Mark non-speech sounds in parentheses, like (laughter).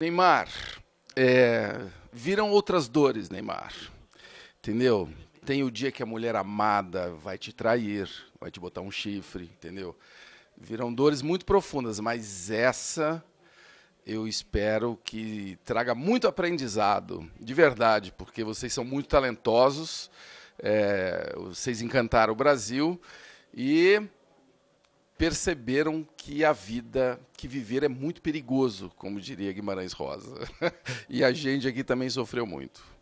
Neymar, é, viram outras dores, Neymar. Entendeu? Tem o dia que a mulher amada vai te trair, vai te botar um chifre, entendeu? Viram dores muito profundas, mas essa eu espero que traga muito aprendizado, de verdade, porque vocês são muito talentosos, é, vocês encantaram o Brasil e perceberam que a vida, que viver é muito perigoso, como diria Guimarães Rosa. (laughs) e a gente aqui também sofreu muito.